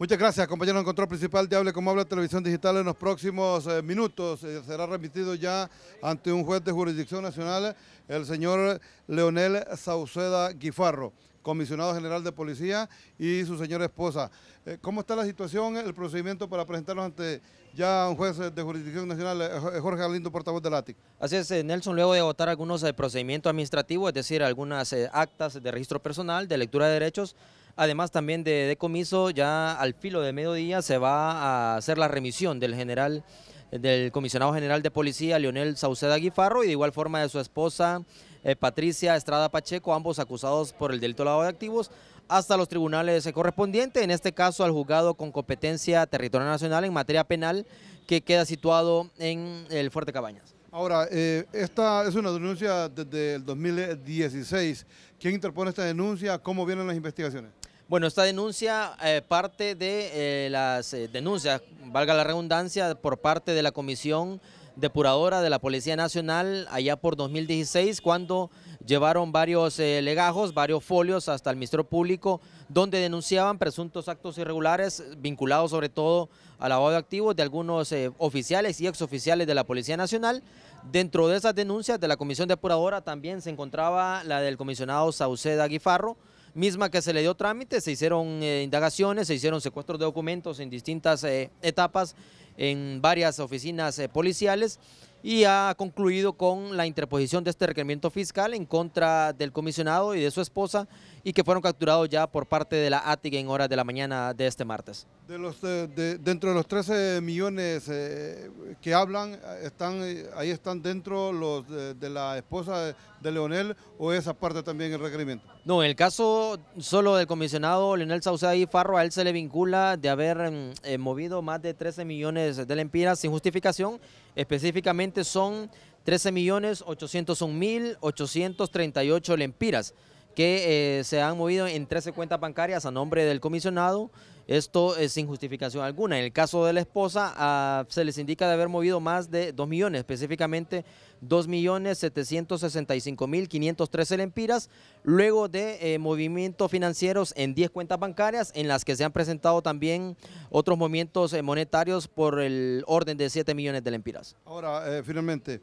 Muchas gracias, compañero en control principal de Hable Como Habla Televisión Digital. En los próximos eh, minutos eh, será remitido ya ante un juez de jurisdicción nacional, el señor Leonel Sauceda Guifarro, comisionado general de policía y su señora esposa. Eh, ¿Cómo está la situación, el procedimiento para presentarnos ante ya un juez de jurisdicción nacional, Jorge Alindo, portavoz de LATIC? Así es, Nelson, luego de votar algunos procedimientos administrativos, es decir, algunas actas de registro personal, de lectura de derechos, Además también de decomiso, ya al filo de mediodía se va a hacer la remisión del general del comisionado general de policía Leonel Sauceda Guifarro y de igual forma de su esposa eh, Patricia Estrada Pacheco, ambos acusados por el delito de lavado de activos, hasta los tribunales correspondientes, en este caso al juzgado con competencia territorial nacional en materia penal que queda situado en el Fuerte Cabañas. Ahora, eh, esta es una denuncia desde el 2016. ¿Quién interpone esta denuncia? ¿Cómo vienen las investigaciones? Bueno, esta denuncia eh, parte de eh, las eh, denuncias, valga la redundancia, por parte de la Comisión Depuradora de la Policía Nacional allá por 2016, cuando llevaron varios legajos, varios folios hasta el Ministerio Público, donde denunciaban presuntos actos irregulares vinculados sobre todo a lavado de activos de algunos oficiales y exoficiales de la Policía Nacional. Dentro de esas denuncias de la Comisión Depuradora también se encontraba la del comisionado Sauceda Guifarro, misma que se le dio trámite, se hicieron eh, indagaciones, se hicieron secuestros de documentos en distintas eh, etapas en varias oficinas eh, policiales y ha concluido con la interposición de este requerimiento fiscal en contra del comisionado y de su esposa y que fueron capturados ya por parte de la ATIC en horas de la mañana de este martes. De los, eh, dentro de los 13 millones eh, que hablan, están, ahí están dentro los eh, de, la esposa de Leonel o esa parte también el requerimiento. No, en el caso solo del comisionado Leonel Sauceda y Farro, a él se le vincula de haber mm, movido más de 13 millones de lempiras sin justificación, específicamente son 13.801.838 lempiras que eh, se han movido en 13 cuentas bancarias a nombre del comisionado esto es sin justificación alguna. En el caso de la esposa, ah, se les indica de haber movido más de 2 millones, específicamente 2.765.513 lempiras, luego de eh, movimientos financieros en 10 cuentas bancarias, en las que se han presentado también otros movimientos eh, monetarios por el orden de 7 millones de lempiras. Ahora, eh, finalmente,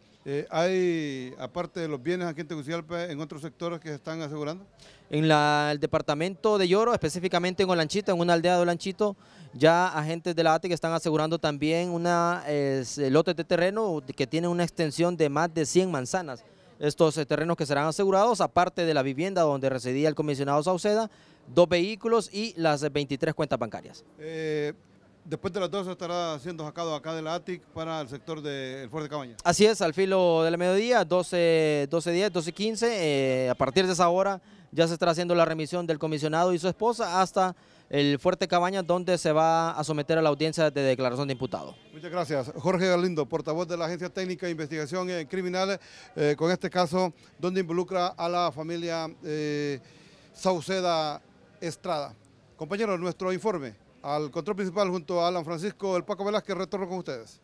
¿hay, aparte de los bienes aquí en Tegucigalpa, en otros sectores que se están asegurando? En el departamento de Lloro, específicamente en Olanchito, en una aldea de Olanchito, ya agentes de la que están asegurando también una, eh, lote de terreno que tiene una extensión de más de 100 manzanas. Estos eh, terrenos que serán asegurados, aparte de la vivienda donde residía el comisionado Sauceda, dos vehículos y las 23 cuentas bancarias. Eh, Después de las 12 estará siendo sacado acá del ATIC para el sector del Fuerte Cabaña. Así es, al filo del mediodía, 12, 12.15, eh, a partir de esa hora ya se estará haciendo la remisión del comisionado y su esposa hasta el Fuerte Cabaña, donde se va a someter a la audiencia de declaración de imputado. Muchas gracias. Jorge Galindo, portavoz de la Agencia Técnica de Investigación eh, Criminal, eh, con este caso donde involucra a la familia Sauceda Estrada. Compañeros, nuestro informe. Al control principal junto a Alan Francisco, el Paco Velázquez, retorno con ustedes.